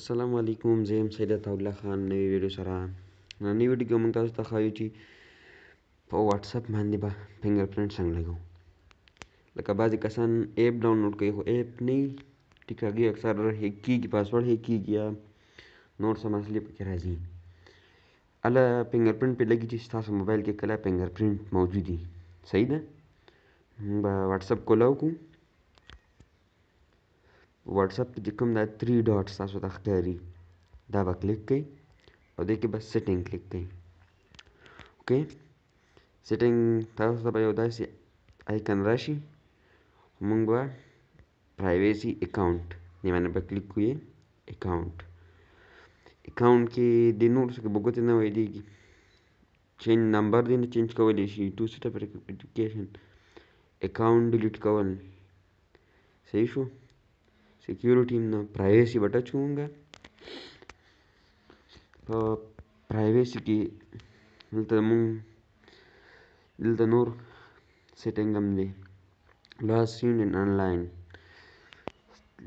السلام علیکم زه یم سید الله خان نوې ویډیو سره نننۍ ویډیو کې موږ تاسو ته ښایو چې په واتس اپ باندې به فینګر پرنټ څنګه لګو لکه بعضی کسان ایپ ډاونلوډ کوي خو ایپ نه ټیک هغوی اکثر هیک کیږي پاسورډ هیک کیږي یا نور څه مسلې پکې راځي هله فینګر پرنټ پرې لګي چې ستاسو موبایل کې کله فینګر پرنټ موجود وي صحیح ده موږ به واتساپ کولاو کوو وَٹساپ کې چې کوم دا تھرٛی ڈاټس تاسو ته ښکاري دا به کلک کړئ او دې کې به سیټینګ کلک کړئ اوکې سیټینګ تاسو ته به یو داسې آیکن راشي موږ به پرایویسی اکاونټ دې باندې به کلک کړو یې اکاونټ اکاونټ کې د نور څه به ګوتې نه ویلېږي چینج نمبر دې نه چینج کولی شي ټو سټپ ویریفیکیشن اکاونټ ډیلیټ کول صحیح شو ಸೆಕ್ಯೂರಿಟಿನ privacy but ಚೂಂಗ ಪ್ರೈವೇಸಿಗೆ ಇಲ್ತ मुंग इल्त नूर सेटिंगम दे लॉसिन इन ऑनलाइन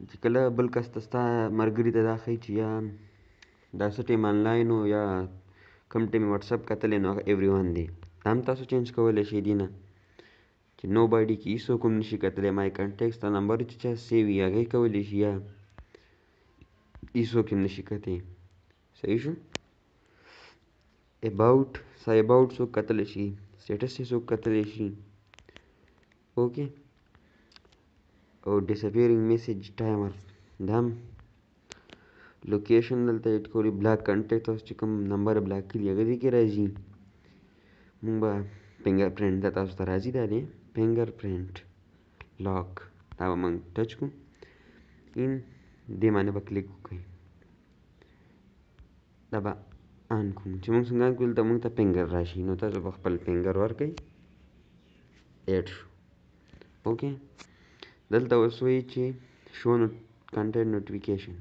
چې کله بل کس ته ستا ملګري ته دا ښیي چې یا دا څه ټیم آنلاین و یا کوم ټیم یې واټسپ کتلی نو هغه ایوري ون دی دا هم تاسو چینج کولی شئ دې نه چې nobody کې هیڅوک هم نشي کتلی مای کانټیکټس دا نمبر چې چا سیو وي هغې کولی شي یا هیڅوک هم نشي کتی صحیح شو اباوټ سای اباوټ څوک کتلی شي سټیټس یې څوک کتلی شي اوکې او ډیسپیرینګ میسج ټایمر دا هم لوکیشن دلته ایډ کولی بلاک کانټیکټ تاسو چې کوم نمبر بلاک کړي هغه دې کې راځي موږ به فنګر پرینټ دا تاسو ته راځي دا دی فینگر پرینٹ لاک و من ٹچ کن این دیمانه با کلیک وکړئ دا به ان کوم چې موږ څنګه کول ته موږ ته فینګر راشي نو تاسو به خپل فینګر ورکړئ ایډ شو اوکې دلته اوس وایي چې شو نو کنټینټ نوټیفیکیشن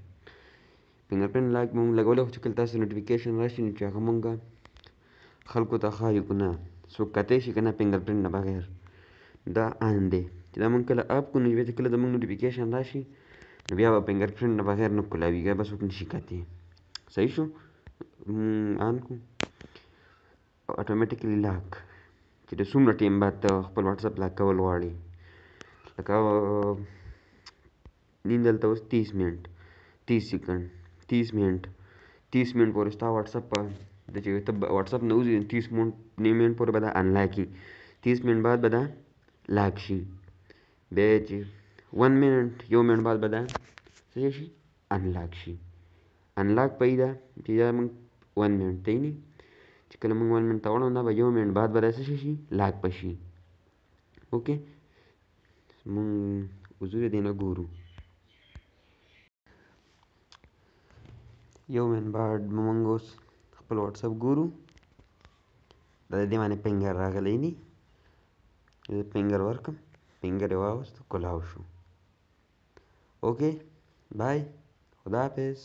فینګر پرینټ لاک موږ لګولی خو چې کله تاسو نوټیفیکیشن راشي نو چې هغه موږ خلکو ته ښایو که نه څوک کتی شي که نه فینګر پرینټ نه بغیر دا ان دی چې دا موږ کله اپ کو نو بیا چې کله زموږ نوټیفیکیشن راشي نو بیا به فینګر پرینټ نه بغیر نه کولاویږي بس وکړي شي کاتې صحیح شو ان کو اتوماتیکلی لاک چې د څومره ټیم بعد خپل واتساپ لاک کول غواړي لکه نن دلته اوس تیس منټ تیس سیکنډ تیس منټ تیس منټ پورې ستا واتساپ د چې ته واتساپ نه وځي تیس منټ نیمه منټ پورې به دا انلاکي تیس منټ بعد به دا لیگ چھِ بیٚیہِ حظ چھِ وَن مِنٹ یو مِنट बाद बताएँ फिर अशी अनलागशी अनलाग पहिला तिला मग वन मिनट तेयी न्ही चिकला मग वन मिनटा वांगडा ना यो मिनट बाद बरायस अशी अशी लाग पयशी ओके मग हुजूर देना गोरू यो मिनट बाद मग मंगोस आपलो वॉट्सअप गोरू दादा दे माने पेंगार रागलेनी ఇది ఫింగర్ వర్క్ ఫింగర్ واوښت کلاه شو اوکې بای خدا حافظ